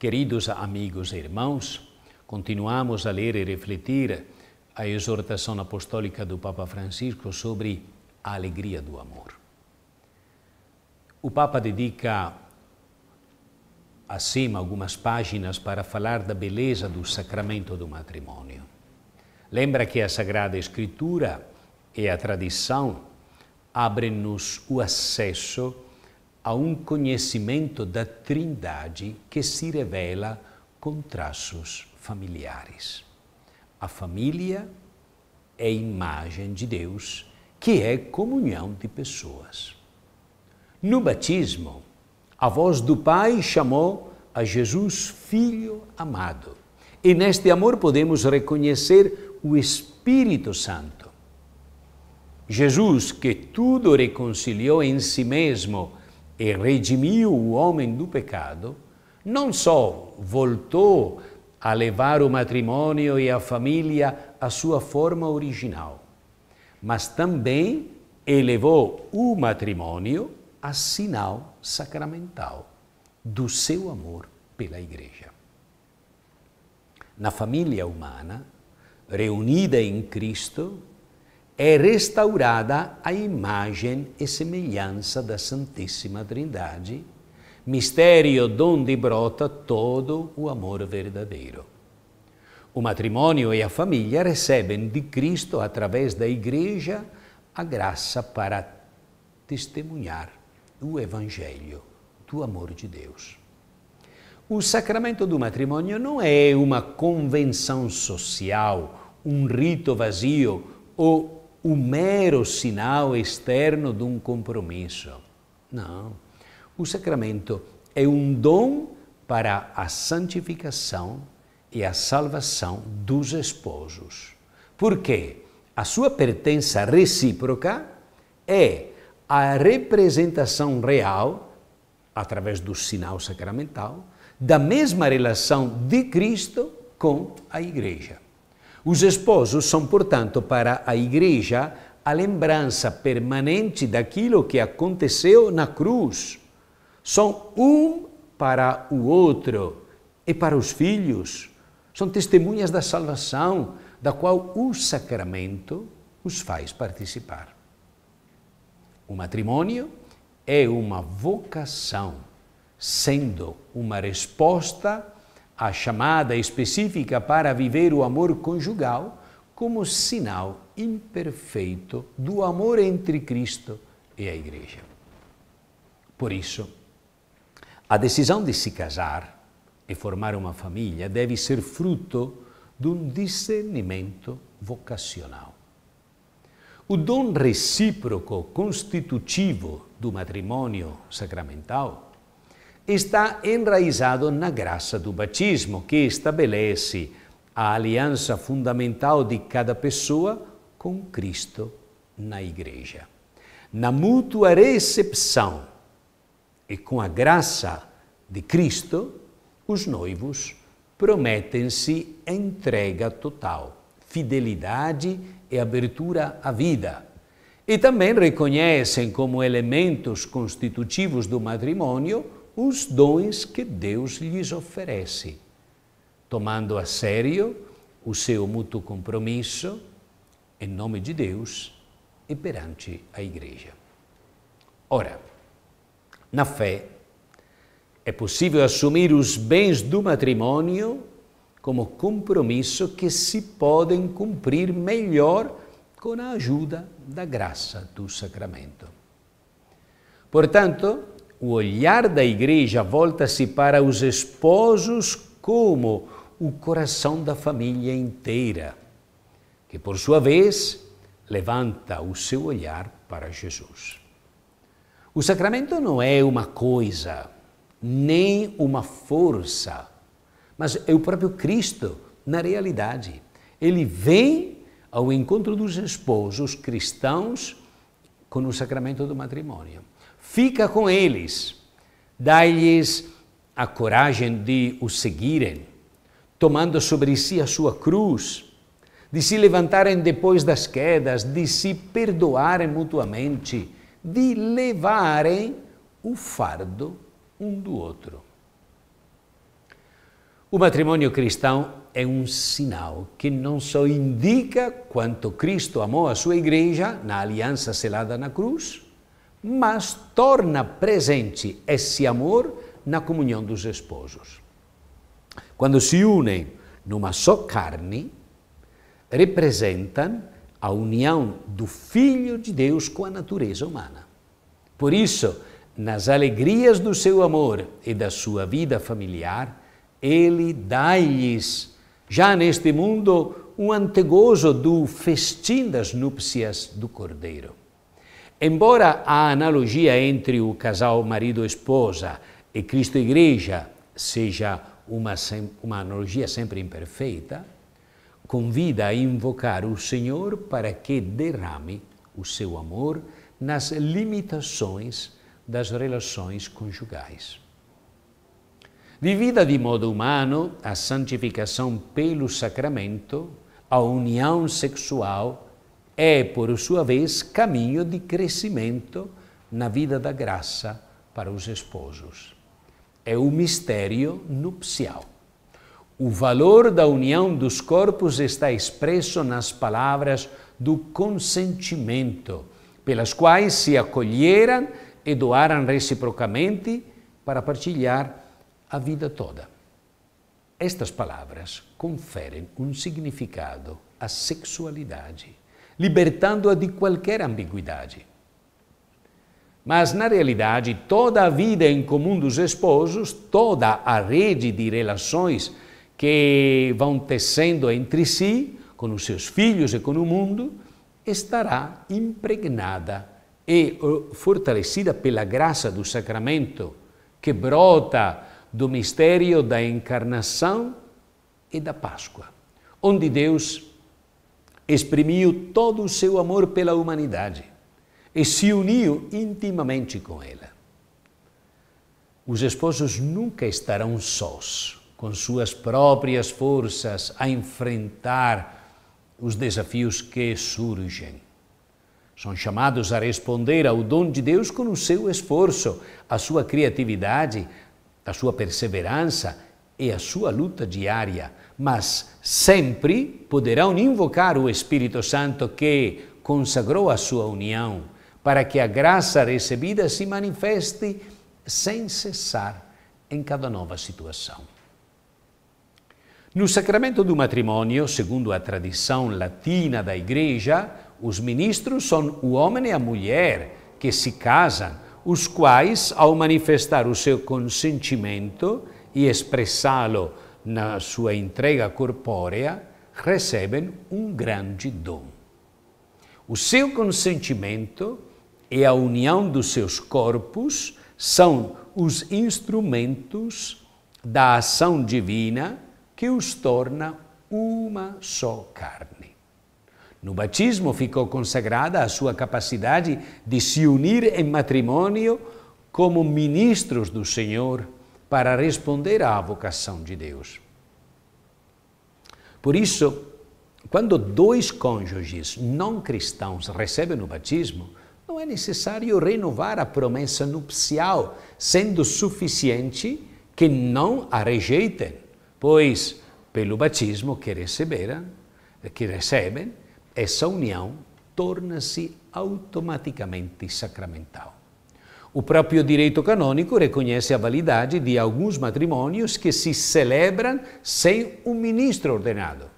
Queridos amigos e irmãos, continuamos a ler e refletir a exortação apostólica do Papa Francisco sobre a alegria do amor. O Papa dedica acima algumas páginas para falar da beleza do sacramento do matrimônio. Lembra que a Sagrada Escritura e a tradição abrem-nos o acesso a um conhecimento da Trindade que se revela com traços familiares. A família é imagem de Deus, que é comunhão de pessoas. No batismo, a voz do Pai chamou a Jesus Filho amado. E neste amor podemos reconhecer o Espírito Santo. Jesus, que tudo reconciliou em si mesmo, e redimiu o homem do pecado, não só voltou a levar o matrimônio e a família à sua forma original, mas também elevou o matrimônio a sinal sacramental do seu amor pela Igreja. Na família humana, reunida em Cristo, é restaurada a imagem e semelhança da Santíssima Trindade, mistério de onde brota todo o amor verdadeiro. O matrimônio e a família recebem de Cristo, através da Igreja, a graça para testemunhar o Evangelho do amor de Deus. O sacramento do matrimônio não é uma convenção social, um rito vazio ou o mero sinal externo de um compromisso. Não. O sacramento é um dom para a santificação e a salvação dos esposos. Porque a sua pertença recíproca é a representação real, através do sinal sacramental, da mesma relação de Cristo com a Igreja. Os esposos são, portanto, para a Igreja a lembrança permanente daquilo que aconteceu na cruz. São um para o outro e para os filhos. São testemunhas da salvação, da qual o sacramento os faz participar. O matrimônio é uma vocação, sendo uma resposta a chamada específica para viver o amor conjugal como sinal imperfeito do amor entre Cristo e a Igreja. Por isso, a decisão de se casar e formar uma família deve ser fruto de um discernimento vocacional. O dom recíproco constitutivo do matrimônio sacramental está enraizado na graça do batismo, que estabelece a aliança fundamental de cada pessoa com Cristo na Igreja. Na mútua recepção e com a graça de Cristo, os noivos prometem-se entrega total, fidelidade e abertura à vida. E também reconhecem como elementos constitutivos do matrimônio os dons que Deus lhes oferece, tomando a sério o seu mútuo compromisso em nome de Deus e perante a Igreja. Ora, na fé, é possível assumir os bens do matrimônio como compromisso que se podem cumprir melhor com a ajuda da graça do sacramento. Portanto, o olhar da igreja volta-se para os esposos como o coração da família inteira, que por sua vez levanta o seu olhar para Jesus. O sacramento não é uma coisa, nem uma força, mas é o próprio Cristo na realidade. Ele vem ao encontro dos esposos cristãos com o sacramento do matrimônio. Fica com eles, dá lhes a coragem de o seguirem, tomando sobre si a sua cruz, de se levantarem depois das quedas, de se perdoarem mutuamente, de levarem o fardo um do outro. O matrimônio cristão é um sinal que não só indica quanto Cristo amou a sua igreja na aliança selada na cruz, mas torna presente esse amor na comunhão dos esposos. Quando se unem numa só carne, representam a união do Filho de Deus com a natureza humana. Por isso, nas alegrias do seu amor e da sua vida familiar, ele dá-lhes, já neste mundo, um antegozo do festim das núpcias do Cordeiro. Embora a analogia entre o casal marido-esposa e Cristo-Igreja seja uma, uma analogia sempre imperfeita, convida a invocar o Senhor para que derrame o seu amor nas limitações das relações conjugais. Vivida de modo humano, a santificação pelo sacramento, a união sexual, é, por sua vez, caminho de crescimento na vida da graça para os esposos. É o mistério nupcial. O valor da união dos corpos está expresso nas palavras do consentimento, pelas quais se acolheram e doaram reciprocamente para partilhar a vida toda. Estas palavras conferem um significado à sexualidade libertando-a de qualquer ambiguidade. Mas, na realidade, toda a vida em comum dos esposos, toda a rede de relações que vão tecendo entre si, com os seus filhos e com o mundo, estará impregnada e eh, fortalecida pela graça do sacramento que brota do mistério da encarnação e da Páscoa, onde Deus exprimiu todo o seu amor pela humanidade e se uniu intimamente com ela. Os esposos nunca estarão sós, com suas próprias forças, a enfrentar os desafios que surgem. São chamados a responder ao dom de Deus com o seu esforço, a sua criatividade, a sua perseverança e a sua luta diária mas sempre poderão invocar o Espírito Santo que consagrou a sua união, para que a graça recebida se manifeste sem cessar em cada nova situação. No sacramento do matrimônio, segundo a tradição latina da Igreja, os ministros são o homem e a mulher que se casam, os quais, ao manifestar o seu consentimento e expressá-lo na sua entrega corpórea, recebem um grande dom. O seu consentimento e a união dos seus corpos são os instrumentos da ação divina que os torna uma só carne. No batismo ficou consagrada a sua capacidade de se unir em matrimônio como ministros do Senhor para responder à vocação de Deus. Por isso, quando dois cônjuges não cristãos recebem o batismo, não é necessário renovar a promessa nupcial, sendo suficiente que não a rejeitem, pois pelo batismo que receberam, que recebem, essa união torna-se automaticamente sacramental. O próprio direito canônico reconhece a validade de alguns matrimônios que se celebram sem um ministro ordenado.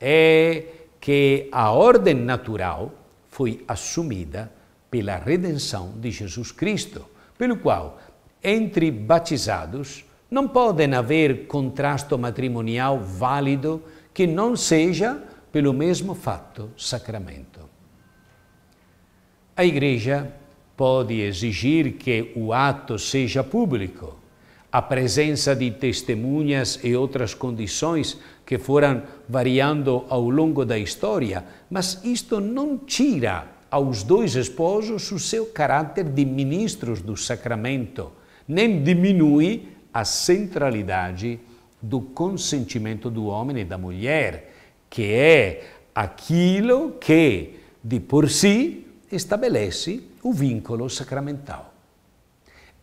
É que a ordem natural foi assumida pela redenção de Jesus Cristo, pelo qual, entre batizados, não podem haver contrasto matrimonial válido que não seja pelo mesmo fato sacramento. A Igreja pode exigir que o ato seja público. A presença de testemunhas e outras condições que foram variando ao longo da história, mas isto não tira aos dois esposos o seu caráter de ministros do sacramento, nem diminui a centralidade do consentimento do homem e da mulher, que é aquilo que, de por si, estabelece o vínculo sacramental.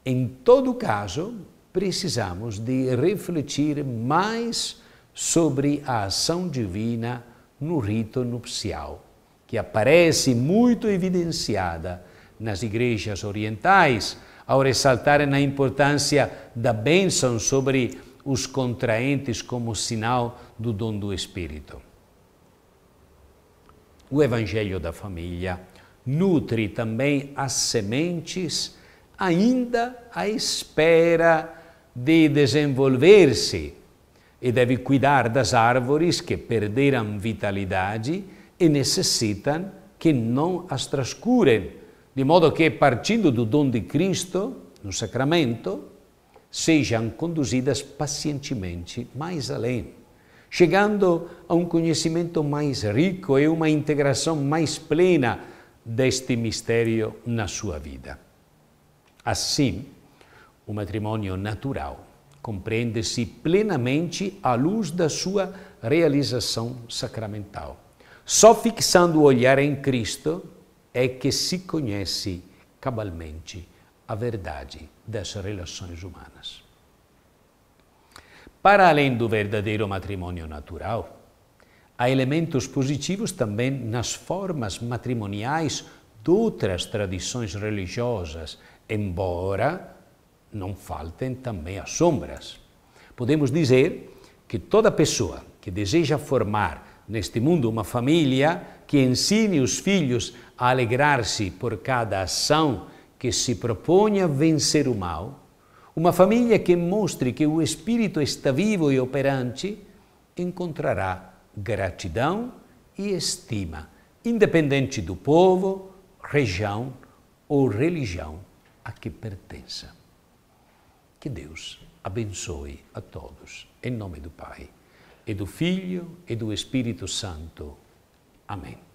Em todo caso, precisamos de refletir mais sobre a ação divina no rito nupcial, que aparece muito evidenciada nas igrejas orientais, ao ressaltar na importância da bênção sobre os contraentes como sinal do dom do Espírito. O Evangelho da Família nutre também as sementes, ainda à espera de desenvolver-se, e deve cuidar das árvores que perderam vitalidade e necessitam que não as trascurem, de modo que, partindo do dom de Cristo, no sacramento, sejam conduzidas pacientemente mais além, chegando a um conhecimento mais rico e uma integração mais plena deste mistério na sua vida. Assim, o matrimônio natural compreende-se plenamente à luz da sua realização sacramental. Só fixando o olhar em Cristo é que se conhece cabalmente a verdade das relações humanas. Para além do verdadeiro matrimônio natural, Há elementos positivos também nas formas matrimoniais de outras tradições religiosas, embora não faltem também as sombras. Podemos dizer que toda pessoa que deseja formar neste mundo uma família que ensine os filhos a alegrar-se por cada ação que se propõe a vencer o mal, uma família que mostre que o espírito está vivo e operante, encontrará gratidão e estima, independente do povo, região ou religião a que pertença. Que Deus abençoe a todos, em nome do Pai, e do Filho e do Espírito Santo. Amém.